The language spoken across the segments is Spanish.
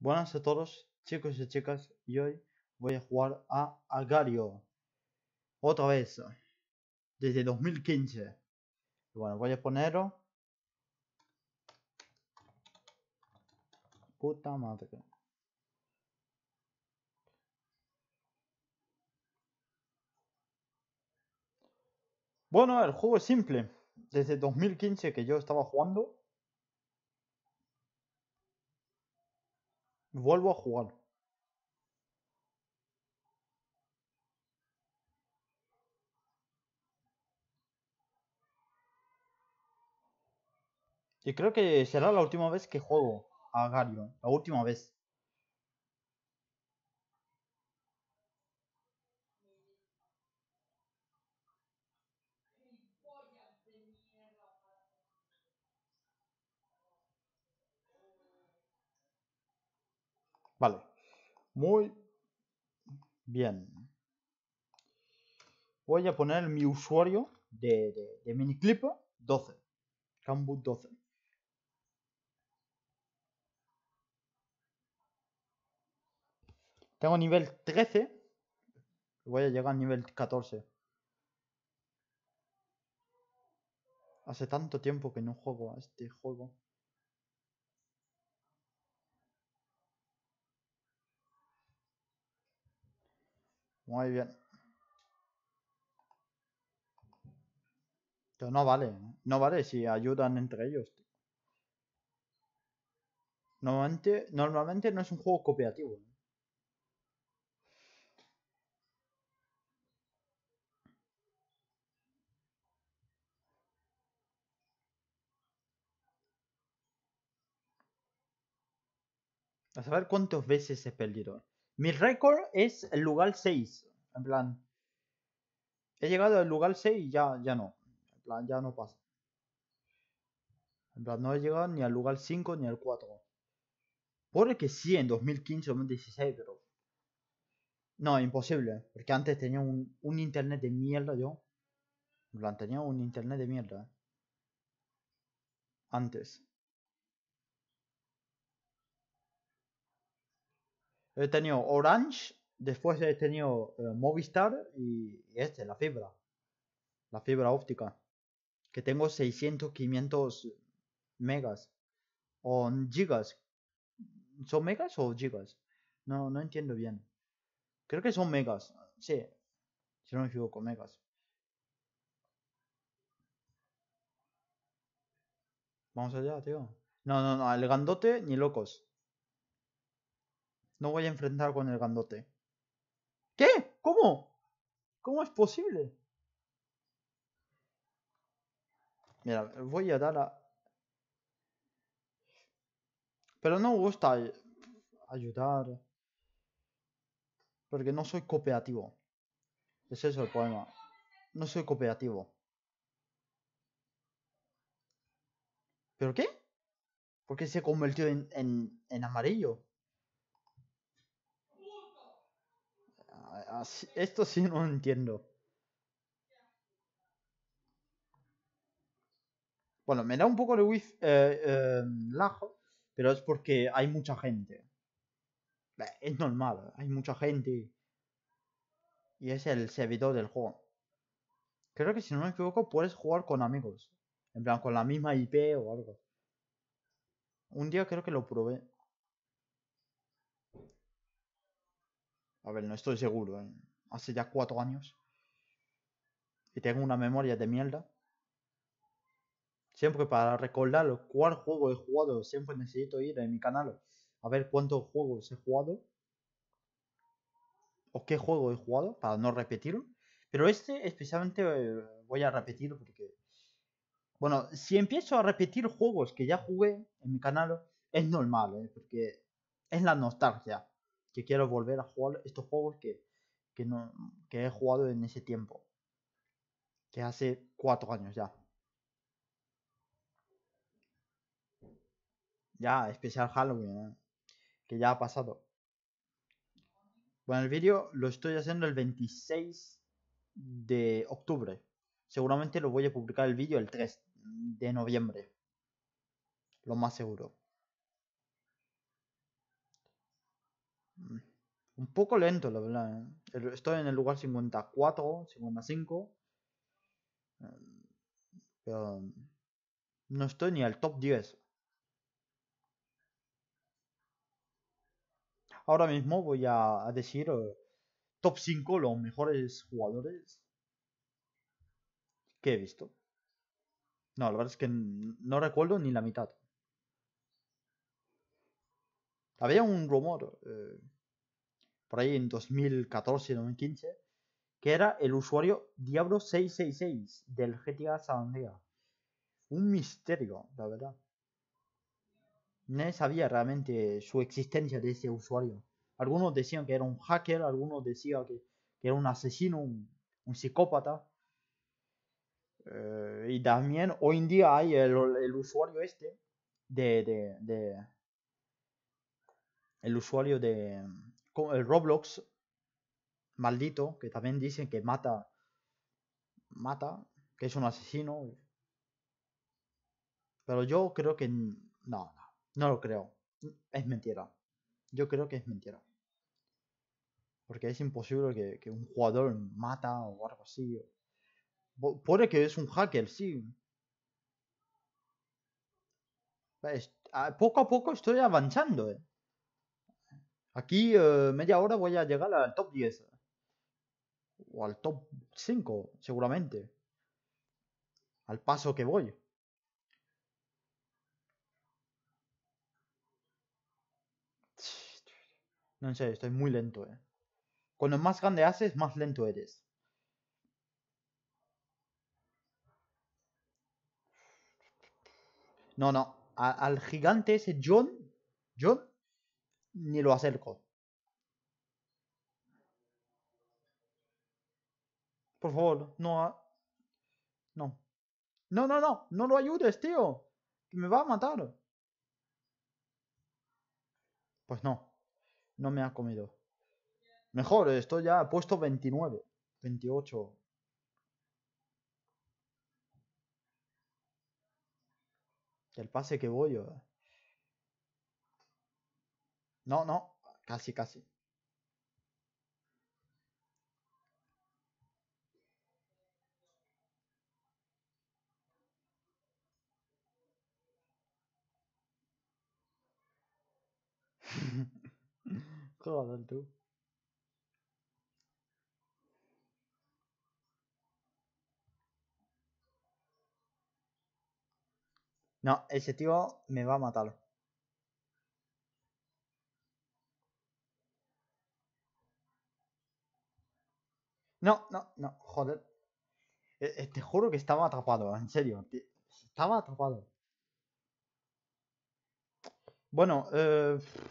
Buenas a todos, chicos y chicas, y hoy voy a jugar a Agario. Otra vez, desde 2015. bueno, voy a ponerlo. Puta madre. Bueno, el juego es simple. Desde 2015 que yo estaba jugando, vuelvo a jugar. Y creo que será la última vez que juego a Gario. La última vez. Vale. Muy bien. Voy a poner mi usuario de, de, de miniclip 12. Cambut 12. Tengo nivel 13. Voy a llegar a nivel 14. Hace tanto tiempo que no juego a este juego. Muy bien. Pero no vale. ¿eh? No vale si ayudan entre ellos. Normalmente, normalmente no es un juego cooperativo. A saber cuántas veces he perdido. Mi récord es el lugar 6. En plan, he llegado al lugar 6 y ya, ya no. En plan, ya no pasa. En plan, no he llegado ni al lugar 5 ni al 4. Puede que sí en 2015 o 2016, pero. No, imposible. Porque antes tenía un, un internet de mierda yo. En plan, tenía un internet de mierda. ¿eh? Antes. he tenido Orange, después he tenido eh, Movistar y, este, la fibra. La fibra óptica. Que tengo 600, 500 megas. O gigas. ¿Son megas o gigas? No, no entiendo bien. Creo que son megas. Sí. Si no me equivoco, megas. Vamos allá, tío. No, no, no. El gandote ni locos. No voy a enfrentar con el gandote. ¿Qué? ¿Cómo? ¿Cómo es posible? Mira, voy a dar a... Pero no me gusta ayudar. Porque no soy cooperativo. Ese es el problema. No soy cooperativo. ¿Pero qué? ¿Por qué se convirtió en, en, en amarillo? Ah, esto sí no entiendo. Bueno, me da un poco de wifi, eh, em, lajo, pero es porque hay mucha gente. Es normal, hay mucha gente. Y es el servidor del juego. Creo que si no me equivoco puedes jugar con amigos. En plan, con la misma IP o algo. Un día creo que lo probé. A ver, no estoy seguro. ¿eh? Hace ya cuatro años. Y tengo una memoria de mierda. Siempre para recordar cuál juego he jugado, siempre necesito ir en mi canal a ver cuántos juegos he jugado. O qué juego he jugado, para no repetirlo. Pero este especialmente eh, voy a repetir porque... Bueno, si empiezo a repetir juegos que ya jugué en mi canal, es normal, ¿eh? porque es la nostalgia que quiero volver a jugar estos juegos que, no, he jugado en ese tiempo. Que hace cuatro años ya. Ya, especial Halloween, ¿eh? que ya ha pasado. Bueno, el vídeo lo estoy haciendo el 26 de octubre. Seguramente lo voy a publicar el vídeo el 3 de noviembre. Lo más seguro. Mm. Un poco lento, la verdad. ¿eh? Estoy en el lugar 54, 55. Eh, pero no estoy ni al top 10. Ahora mismo voy a, decir eh, top 5 los mejores jugadores que he visto. No, la verdad es que no recuerdo ni la mitad. Había un rumor eh, por ahí en 2014-2015 que era el usuario Diablo666 del GTA San Andreas. Un misterio, la verdad. Nadie no sabía realmente su existencia de ese usuario. Algunos decían que era un hacker, algunos decían que, era un asesino, un, psicópata. Eh, y también hoy en día hay el, usuario este de el usuario de mm, el Roblox maldito, que también dicen que mata, mata, que es un asesino. Pero yo creo que no, no, lo creo. Es mentira. Yo creo que es mentira. Porque es imposible que, que un jugador mata o algo así. Puede que es un hacker, sí. Ah, poco a poco estoy avanzando, eh. Aquí eh, media hora voy a llegar al top 10. O al top 5, seguramente. Al paso que voy. No sé, estoy muy lento, eh. Cuando más grande haces, más lento eres. No, no. al gigante ese John. John ni lo acerco. Por favor, no. No. No, no, no. No lo ayudes, tío. Me va a matar. Pues no. No me ha comido. Mejor, esto ya ha puesto 29. 28. El pase que voy, ¿eh? No, no, casi, casi. Joder, tú. No, ese tío me va a matar. No, no, no, joder. Eh, eh, te juro que estaba atrapado, ¿eh? en serio. estaba atrapado. Bueno,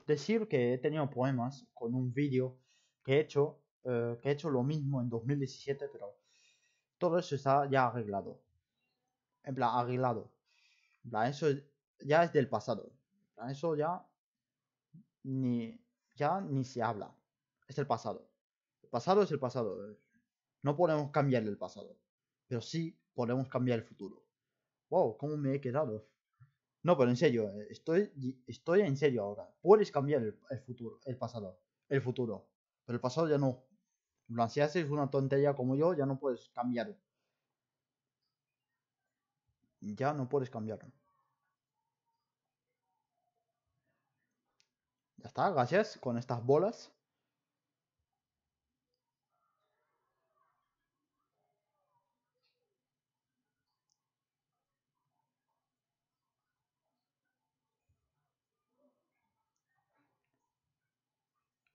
decir que he tenido poemas con un vídeo que he hecho, que he hecho lo mismo en 2017, pero todo eso está ya arreglado. En plan, arreglado. En plan, eso ya es del pasado. En eso ya ni, ya ni se habla. Es el pasado. El pasado es el pasado. No podemos cambiar el pasado, pero sí podemos cambiar el futuro. Wow, ¿cómo me he quedado? No, pero en serio, eh, estoy, estoy en serio ahora. Puedes cambiar el, futuro, el pasado, el futuro, pero el pasado ya no. Si haces una tontería como yo, ya no puedes cambiarlo. Ya no puedes cambiarlo. Ya está, gracias con estas bolas.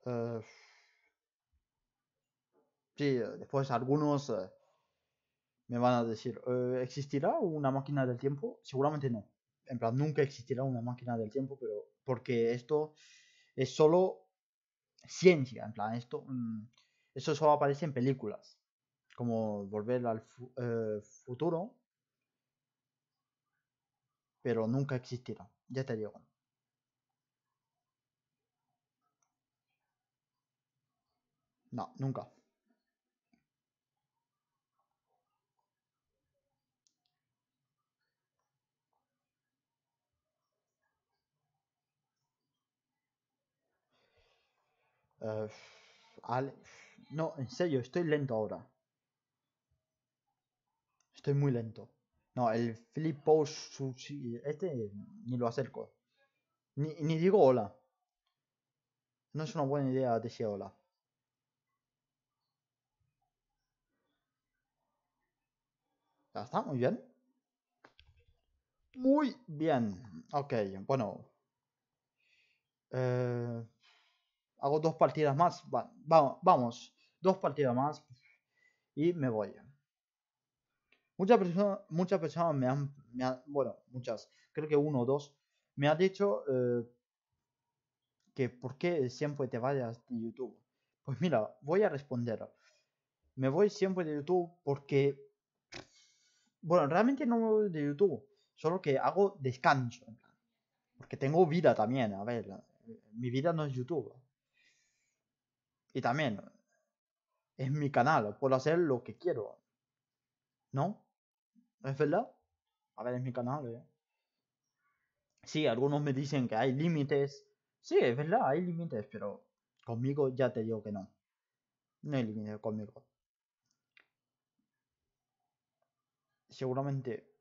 Eh, sí, eh, después algunos eh, me van a decir, ¿existirá una máquina del tiempo? Seguramente no. En plan, nunca existirá una máquina del tiempo, pero porque esto es solo ciencia, en plan, esto, mm, eso solo aparece en películas, como Volver al futuro, pero nunca existirá, ya te digo. No, nunca. Eh, no, en serio, estoy lento ahora. Estoy muy lento. No, el flip post este ni lo acerco. Ni, ni digo hola. No es una buena idea decir hola. Ya está, muy bien. Muy bien. Ok, bueno. Eh, hago dos partidas más. vamos vamos, dos partidas más. Y me voy. Muchas personas, muchas personas me han, Bueno, muchas. Creo que uno o dos. Me han dicho eh, que por qué siempre te vayas de YouTube. Pues mira, voy a responder. Me voy siempre de YouTube porque bueno, realmente no de YouTube, solo que hago descanso, Porque tengo vida también, a ver, mi vida no es YouTube. Y también es mi canal, puedo hacer lo que quiero. ¿No? ¿Es verdad? A ver, es mi canal, ¿eh? Sí, algunos me dicen que hay límites. Sí, es verdad, hay límites, pero conmigo ya te digo que no. No hay límites conmigo. seguramente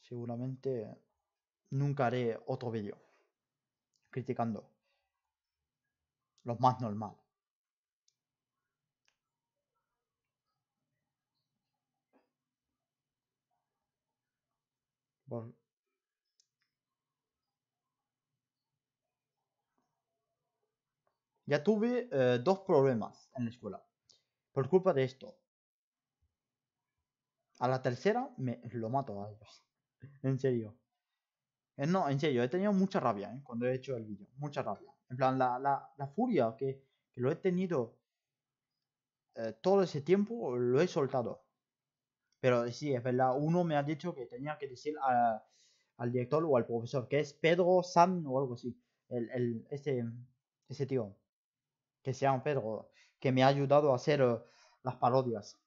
seguramente nunca haré otro vídeo criticando lo más normal. Ya tuve eh, dos problemas en la escuela. Por culpa de esto. A la tercera me lo mato En serio. Eh, no, en serio, he tenido mucha rabia eh, cuando he hecho el vídeo. Mucha rabia. En plan, la, la, furia que, lo he tenido eh, todo ese tiempo, lo he soltado. Pero sí, es verdad, uno me ha dicho que tenía que decir al director o al profesor, que es Pedro San o algo así. El, ese, ese tío. Que se llama Pedro que me ha ayudado a hacer eh, las parodias.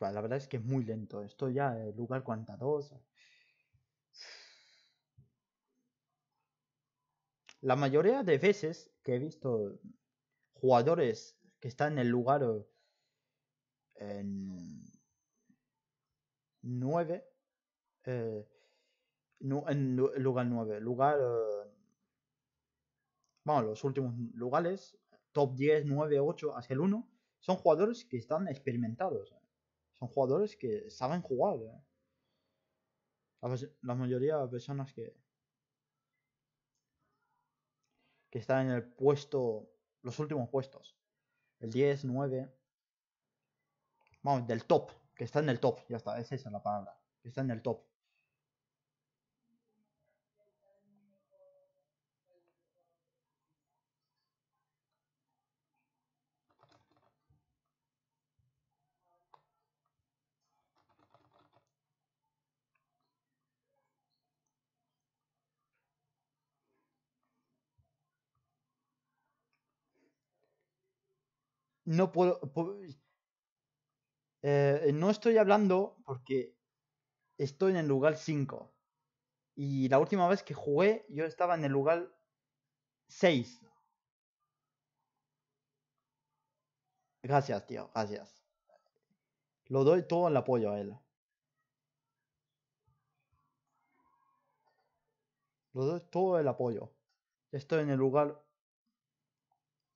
la verdad es que es muy lento. Esto ya, el eh, lugar 42. La mayoría de veces que he visto jugadores que están en el lugar eh, en 9, eh, en lugar 9, lugar, eh, vamos los últimos lugares, top 10, 9, 8, hacia el 1, son jugadores que están experimentados, eh. son jugadores que saben jugar. La, la, mayoría de personas que, que están en el puesto, los últimos puestos, el 10, 9, vamos, del top, que está en el top, ya está, es esa la palabra, que está en el top. No puedo, puedo eh, eh, no estoy hablando porque estoy en el lugar 5. Y la última vez que jugué, yo estaba en el lugar 6. Gracias, tío, gracias. Lo doy todo el apoyo a él. Lo doy todo el apoyo. Estoy en el lugar.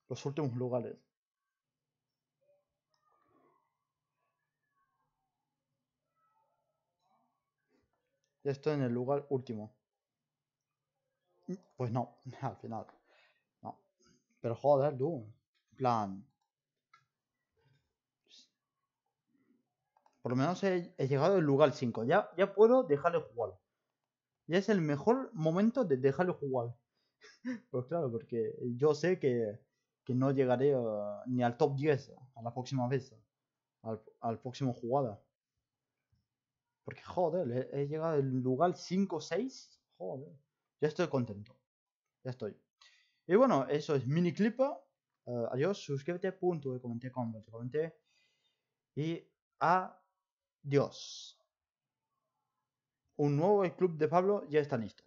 Los últimos lugares. ya estoy en el lugar último. Pues no, al final. No. Pero joder, tú. plan. Por lo menos he, llegado al lugar 5. Ya, ya puedo dejarle jugar. Ya es el mejor momento de dejarle jugar. pues claro, porque yo sé que, no llegaré eh, ni al top 10 a la próxima vez. Al, al próximo jugada. Porque, joder, he llegado al lugar 5 o 6. Joder, ya estoy contento. Ya estoy. Y bueno, eso es mini clipa. Eh, adiós, suscríbete, punto, comenté, comenté. Y adiós. Un nuevo club de Pablo ya está listo.